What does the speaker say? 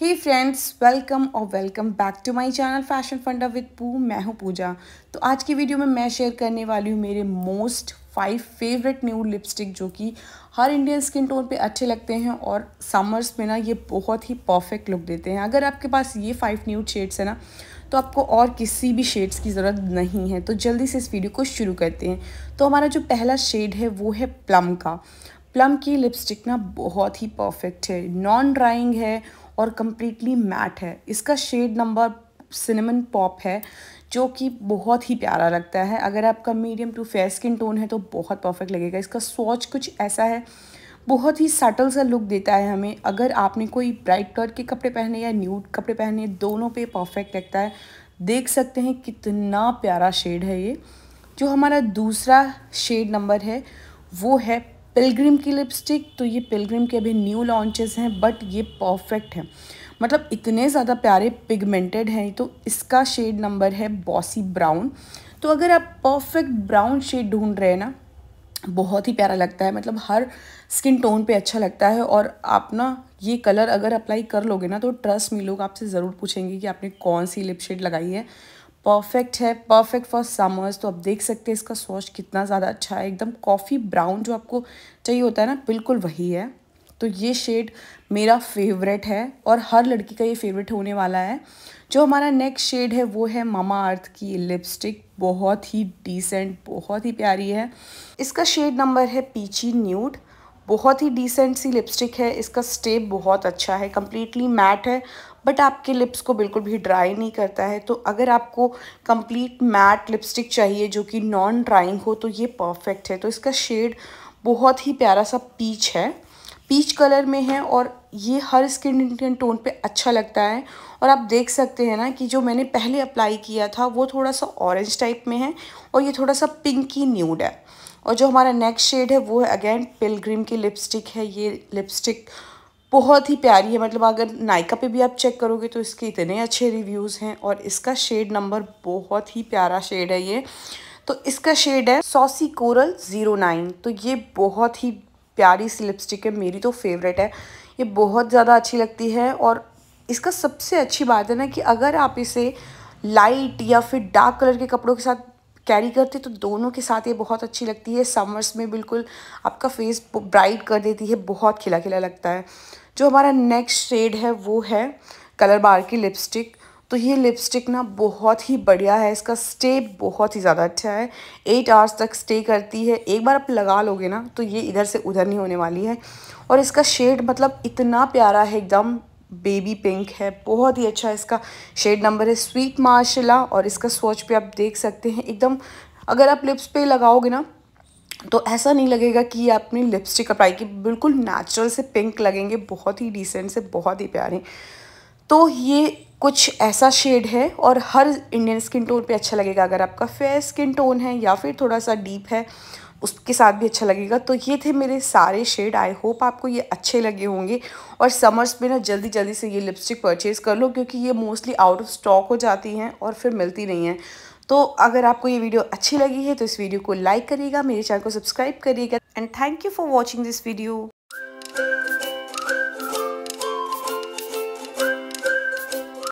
ही friends welcome और welcome back to my channel fashion funda with Poo मैं हूँ पूजा तो आज की वीडियो में मैं शेयर करने वाली हूँ मेरे most five favourite new lipstick जो कि हर इंडियन स्किन टोन पे अच्छे लगते हैं और समर्स में ना ये बहुत ही परफेक्ट लुक देते हैं अगर आपके पास ये फाइव न्यू शेड्स है ना तो आपको और किसी भी शेड्स की ज़रूरत नहीं है तो जल्दी से इस वीडियो को शुरू करते हैं तो हमारा जो पहला शेड है वो है प्लम का प्लम की लिपस्टिक ना बहुत ही परफेक्ट है नॉन ड्राइंग है और कम्प्लीटली मैट है इसका शेड नंबर सिनेमन पॉप है जो कि बहुत ही प्यारा लगता है अगर आपका medium to fair skin tone है तो बहुत परफेक्ट लगेगा इसका स्वॉच कुछ ऐसा है बहुत ही सटल सा लुक देता है हमें अगर आपने कोई ब्राइट कलर के कपड़े पहने या न्यूड कपड़े पहने दोनों पे परफेक्ट लगता है देख सकते हैं कितना प्यारा शेड है ये जो हमारा दूसरा शेड नंबर है वो है पिलग्रिम की लिपस्टिक तो ये पिलग्रिम के अभी न्यू लॉन्चेस हैं बट ये परफेक्ट है मतलब इतने ज़्यादा प्यारे पिगमेंटेड हैं तो इसका शेड नंबर है बॉसी ब्राउन तो अगर आप परफेक्ट ब्राउन शेड ढूंढ रहे हैं ना बहुत ही प्यारा लगता है मतलब हर स्किन टोन पे अच्छा लगता है और आप ना ये कलर अगर अप्लाई कर लोगे ना तो ट्रस्ट में लोग आपसे ज़रूर पूछेंगे कि आपने कौन सी लिप शेड लगाई है परफेक्ट है परफेक्ट फॉर समर्स तो आप देख सकते हैं इसका सॉस कितना ज़्यादा अच्छा है एकदम कॉफ़ी ब्राउन जो आपको चाहिए होता है ना बिल्कुल वही है तो ये शेड मेरा फेवरेट है और हर लड़की का ये फेवरेट होने वाला है जो हमारा नेक्स्ट शेड है वो है मामा अर्थ की लिपस्टिक बहुत ही डिसेंट बहुत ही प्यारी है इसका शेड नंबर है पीची न्यूड बहुत ही डिसेंट सी लिपस्टिक है इसका स्टेप बहुत अच्छा है कम्प्लीटली मैट है बट आपके लिप्स को बिल्कुल भी ड्राई नहीं करता है तो अगर आपको कंप्लीट मैट लिपस्टिक चाहिए जो कि नॉन ड्राइंग हो तो ये परफेक्ट है तो इसका शेड बहुत ही प्यारा सा पीच है पीच कलर में है और ये हर स्किन टोन पे अच्छा लगता है और आप देख सकते हैं ना कि जो मैंने पहले अप्लाई किया था वो थोड़ा सा ऑरेंज टाइप में है और ये थोड़ा सा पिंकी न्यूड है और जो हमारा नेक्स्ट शेड है वो है अगेन पिलग्रीम की लिपस्टिक है ये लिपस्टिक बहुत ही प्यारी है मतलब अगर नायका पे भी आप चेक करोगे तो इसके इतने अच्छे रिव्यूज़ हैं और इसका शेड नंबर बहुत ही प्यारा शेड है ये तो इसका शेड है सॉसी कोरल ज़ीरो नाइन तो ये बहुत ही प्यारी सी लिपस्टिक है मेरी तो फेवरेट है ये बहुत ज़्यादा अच्छी लगती है और इसका सबसे अच्छी बात है ना कि अगर आप इसे लाइट या फिर डार्क कलर के कपड़ों के साथ कैरी करते तो दोनों के साथ ये बहुत अच्छी लगती है समर्स में बिल्कुल आपका फेस ब्राइट कर देती है बहुत खिला खिला लगता है जो हमारा नेक्स्ट शेड है वो है कलर बार की लिपस्टिक तो ये लिपस्टिक ना बहुत ही बढ़िया है इसका स्टे बहुत ही ज़्यादा अच्छा है एट आवर्स तक स्टे करती है एक बार आप लगा लोगे ना तो ये इधर से उधर नहीं होने वाली है और इसका शेड मतलब इतना प्यारा है एकदम बेबी पिंक है बहुत ही अच्छा इसका शेड नंबर है स्वीट मार्शला और इसका स्वच पे आप देख सकते हैं एकदम अगर आप लिप्स पे लगाओगे ना तो ऐसा नहीं लगेगा कि आपने लिपस्टिक अप्लाई की बिल्कुल नेचुरल से पिंक लगेंगे बहुत ही डिसेंट से बहुत ही प्यारे तो ये कुछ ऐसा शेड है और हर इंडियन स्किन टोन पे अच्छा लगेगा अगर आपका फेयर स्किन टोन है या फिर थोड़ा सा डीप है उसके साथ भी अच्छा लगेगा तो ये थे मेरे सारे शेड आई होप आपको ये अच्छे लगे होंगे और समर्स में ना जल्दी जल्दी से ये लिपस्टिक परचेज़ कर लो क्योंकि ये मोस्टली आउट ऑफ स्टॉक हो जाती हैं और फिर मिलती नहीं हैं तो अगर आपको ये वीडियो अच्छी लगी है तो इस वीडियो को लाइक करिएगा मेरे चैनल को सब्सक्राइब करिएगा and thank you for watching this video